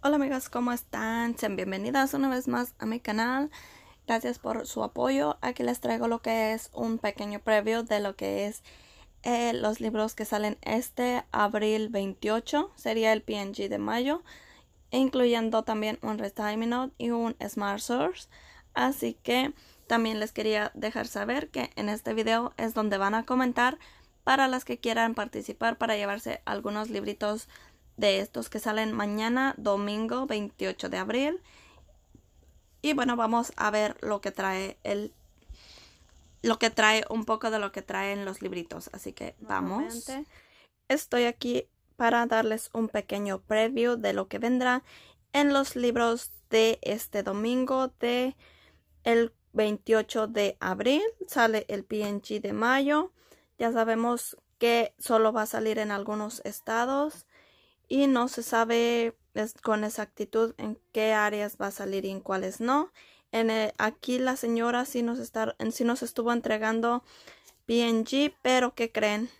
Hola amigas, ¿cómo están? Sean bienvenidas una vez más a mi canal. Gracias por su apoyo. Aquí les traigo lo que es un pequeño preview de lo que es eh, los libros que salen este abril 28. Sería el PNG de mayo, incluyendo también un Retiming Note y un Smart Source. Así que también les quería dejar saber que en este video es donde van a comentar para las que quieran participar para llevarse algunos libritos de estos que salen mañana, domingo 28 de abril. Y bueno, vamos a ver lo que trae el lo que trae un poco de lo que traen los libritos, así que vamos. Estoy aquí para darles un pequeño preview de lo que vendrá en los libros de este domingo de el 28 de abril, sale el PNG de mayo. Ya sabemos que solo va a salir en algunos estados y no se sabe con exactitud en qué áreas va a salir y en cuáles no. En eh, aquí la señora sí nos, está, sí nos estuvo entregando PNG, pero ¿qué creen?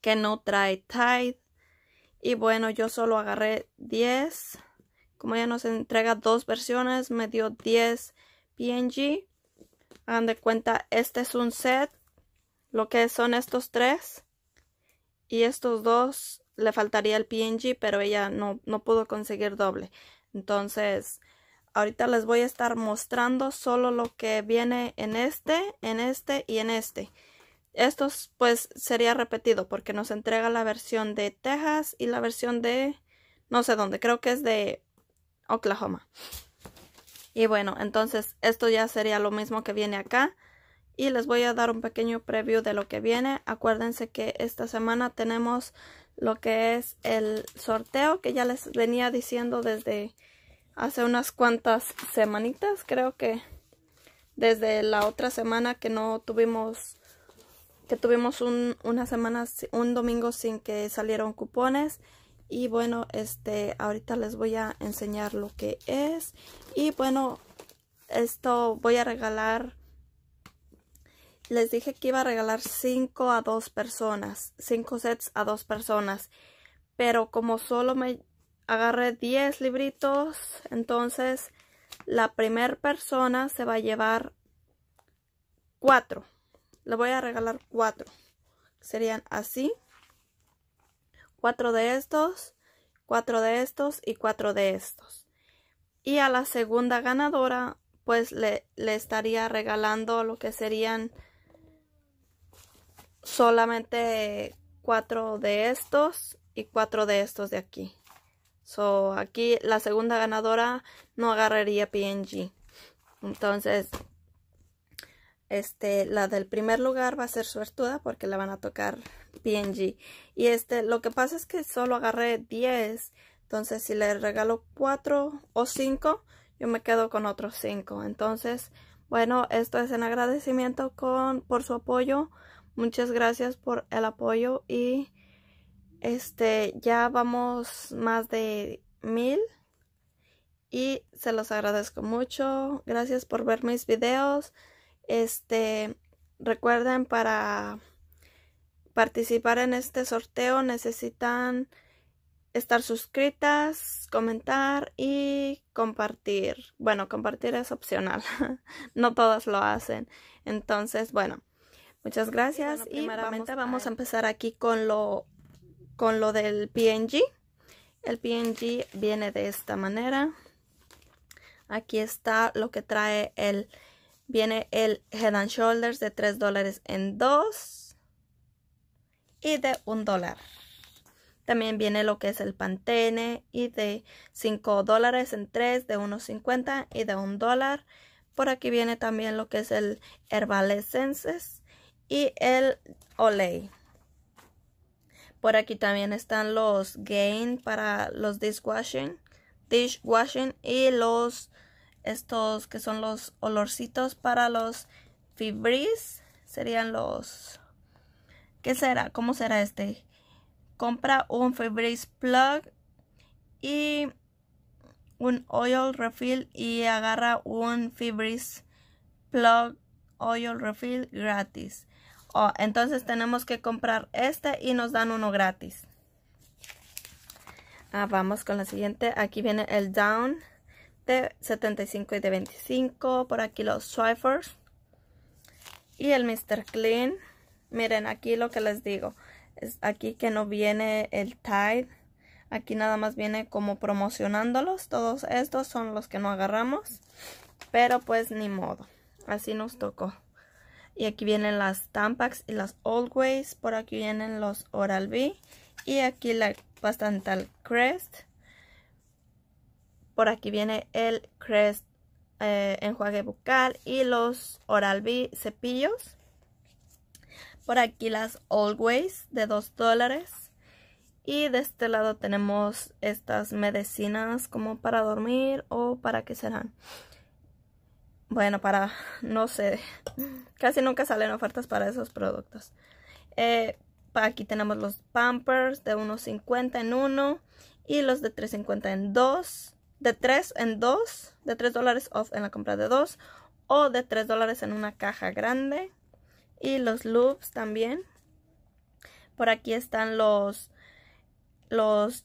Que no trae Tide. Y bueno, yo solo agarré 10. Como ya nos entrega dos versiones, me dio 10 PNG. Hagan de cuenta, este es un set. Lo que son estos tres. Y estos dos le faltaría el PNG, pero ella no, no pudo conseguir doble. Entonces, ahorita les voy a estar mostrando solo lo que viene en este, en este y en este. Estos pues sería repetido porque nos entrega la versión de Texas y la versión de no sé dónde, creo que es de Oklahoma. Y bueno, entonces esto ya sería lo mismo que viene acá. Y les voy a dar un pequeño preview de lo que viene. Acuérdense que esta semana tenemos lo que es el sorteo que ya les venía diciendo desde hace unas cuantas semanitas. Creo que desde la otra semana que no tuvimos que tuvimos un, una un domingo sin que salieron cupones. Y bueno, este, ahorita les voy a enseñar lo que es. Y bueno, esto voy a regalar les dije que iba a regalar 5 a 2 personas, 5 sets a 2 personas, pero como solo me agarré 10 libritos, entonces la primera persona se va a llevar 4. Le voy a regalar 4. Serían así. 4 de estos, 4 de estos y 4 de estos. Y a la segunda ganadora, pues le, le estaría regalando lo que serían solamente cuatro de estos y cuatro de estos de aquí. So, aquí la segunda ganadora no agarraría PNG. Entonces, este, la del primer lugar va a ser suertuda porque le van a tocar PNG. Y este, lo que pasa es que solo agarré 10. Entonces, si le regalo cuatro o cinco yo me quedo con otros cinco. Entonces, bueno, esto es en agradecimiento con, por su apoyo. Muchas gracias por el apoyo y este ya vamos más de mil y se los agradezco mucho. Gracias por ver mis videos. Este recuerden para participar en este sorteo necesitan estar suscritas, comentar y compartir. Bueno, compartir es opcional. no todas lo hacen. Entonces, bueno, Muchas gracias. y vamos, vamos a... empezar aquí con lo, con lo del PNG. El PNG viene de esta manera. Aquí está lo que trae el... Viene el Head and Shoulders de 3 dólares en 2. Y de 1 dólar. También viene lo que es el Pantene y de 5 dólares en 3, de 1.50 y de 1 dólar. Por aquí viene también lo que es el Herbal Essences y el Olay. Por aquí también están los Gain para los dishwashing, dishwashing y los estos que son los olorcitos para los Fibris serían los ¿Qué será? ¿Cómo será este? Compra un Fibris plug y un oil refill y agarra un Fibris plug oil refill gratis. Oh, entonces tenemos que comprar este y nos dan uno gratis. Ah, vamos con la siguiente. Aquí viene el down de 75 y de 25. Por aquí los Swifers. Y el Mr. Clean. Miren, aquí lo que les digo. Es aquí que no viene el Tide. Aquí nada más viene como promocionándolos. Todos estos son los que no agarramos. Pero pues ni modo. Así nos tocó. Y aquí vienen las Tampax y las Always. Por aquí vienen los Oral-B. Y aquí la Pastantal Crest. Por aquí viene el Crest eh, enjuague bucal y los Oral-B cepillos. Por aquí las Always de 2 dólares. Y de este lado tenemos estas medicinas como para dormir o para qué serán bueno, para, no sé, casi nunca salen ofertas para esos productos. Eh, aquí tenemos los Pampers de 1.50 en uno y los de 3.50 en dos. De 3 en 2, de 3 dólares off en la compra de 2 o de 3 dólares en una caja grande. Y los loops también. Por aquí están los, los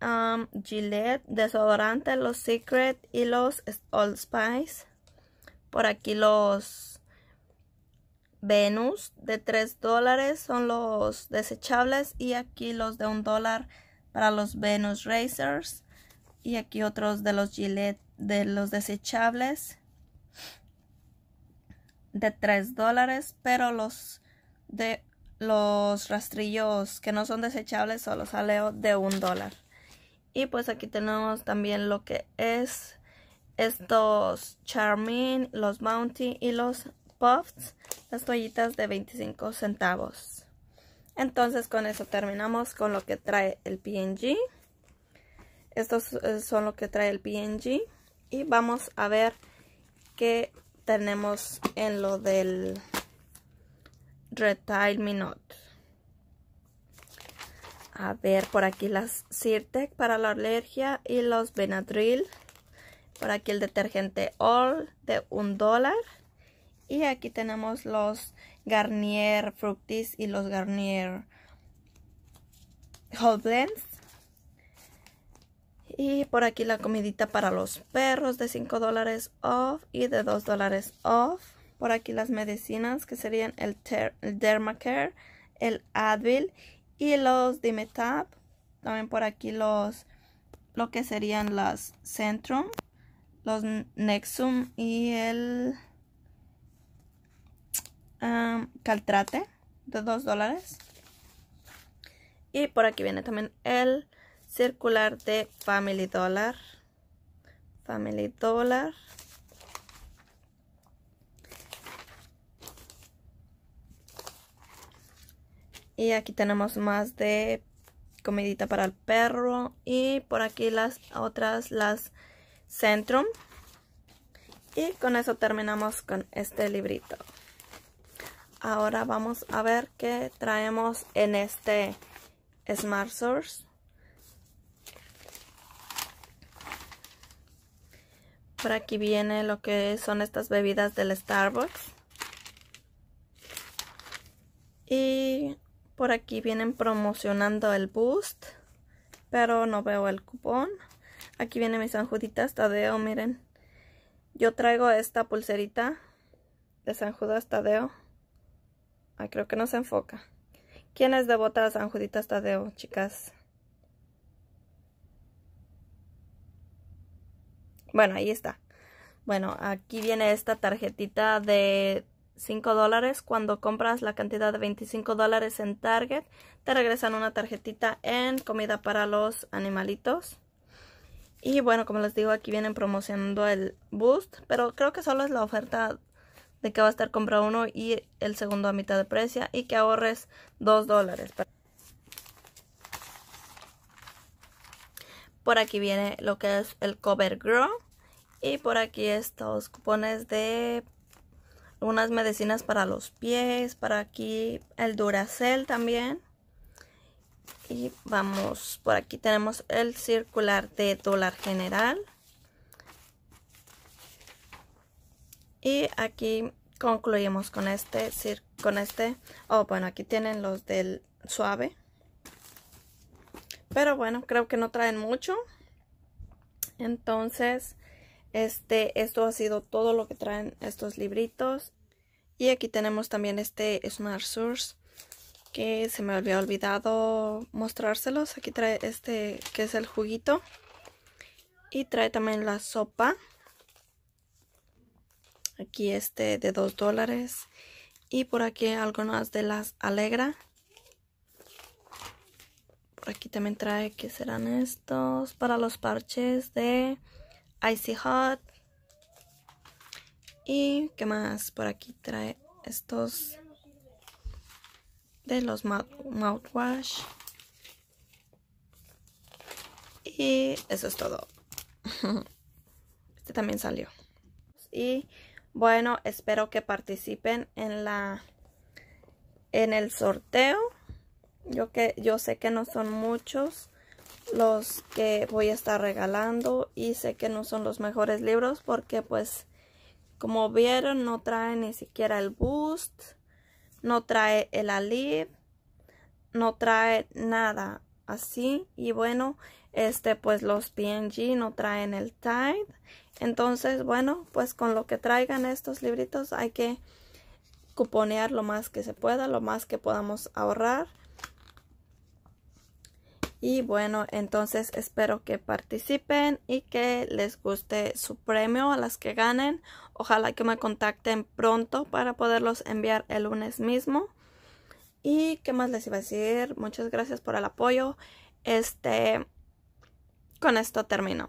um, Gillette, desodorante, los Secret y los Old Spice. Por aquí los Venus de 3 dólares son los desechables. Y aquí los de un dólar para los Venus Racers. Y aquí otros de los Gillette de los desechables de 3 dólares, pero los de los rastrillos que no son desechables solo sale de un dólar. Y pues aquí tenemos también lo que es estos Charmin, los Bounty y los Puffs, las toallitas de 25 centavos. Entonces con eso terminamos con lo que trae el PNG. Estos eh, son lo que trae el PNG. Y vamos a ver qué tenemos en lo del Retail Minute. A ver, por aquí las Sirtec para la alergia y los Benadryl. Por aquí el detergente All de un dólar. Y aquí tenemos los Garnier Fructis y los Garnier Whole Blends. Y por aquí la comidita para los perros de 5 dólares off y de 2 dólares off. Por aquí las medicinas que serían el, Dermacare, el Advil y los Dimetab. También por aquí los lo que serían las Centrum los Nexum y el Caltrate de 2 dólares. Y por aquí viene también el circular de Family Dollar. Family Dollar. Y aquí tenemos más de comidita para el perro. Y por aquí las otras, las Centrum. Y con eso terminamos con este librito. Ahora vamos a ver qué traemos en este Smart Source. Por aquí viene lo que son estas bebidas del Starbucks. Y por aquí vienen promocionando el Boost, pero no veo el cupón. Aquí viene mi San Juditas Tadeo, miren. Yo traigo esta pulserita de San Tadeo. Ah, creo que no se enfoca. ¿Quién es devota a San Juditas Tadeo, chicas? Bueno, ahí está. Bueno, aquí viene esta tarjetita de 5 dólares. Cuando compras la cantidad de 25 dólares en Target, te regresan una tarjetita en comida para los animalitos. Y bueno, como les digo, aquí vienen promocionando el Boost, pero creo que solo es la oferta de que va a estar compra uno y el segundo a mitad de precio y que ahorres 2 dólares. Por aquí viene lo que es el Cover Grow y por aquí estos cupones de unas medicinas para los pies, para aquí el duracel también y vamos por aquí tenemos el circular de dólar general y aquí concluimos con este con este oh bueno aquí tienen los del suave pero bueno creo que no traen mucho entonces este esto ha sido todo lo que traen estos libritos y aquí tenemos también este smart source que se me había olvidado mostrárselos. Aquí trae este que es el juguito. Y trae también la sopa. Aquí este de 2 dólares. Y por aquí algunas de las Alegra. Por aquí también trae que serán estos para los parches de Icy Hot. Y qué más por aquí trae estos de los mouthwash. Y eso es todo. Este también salió. Y bueno, espero que participen en la en el sorteo. Yo que yo sé que no son muchos los que voy a estar regalando y sé que no son los mejores libros porque pues como vieron no traen ni siquiera el boost no trae el alib, no trae nada así y bueno este pues los png no traen el Tide entonces bueno pues con lo que traigan estos libritos hay que cuponear lo más que se pueda lo más que podamos ahorrar y bueno, entonces espero que participen y que les guste su premio a las que ganen. Ojalá que me contacten pronto para poderlos enviar el lunes mismo. Y qué más les iba a decir. Muchas gracias por el apoyo. Este, con esto termino.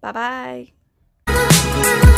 Bye bye.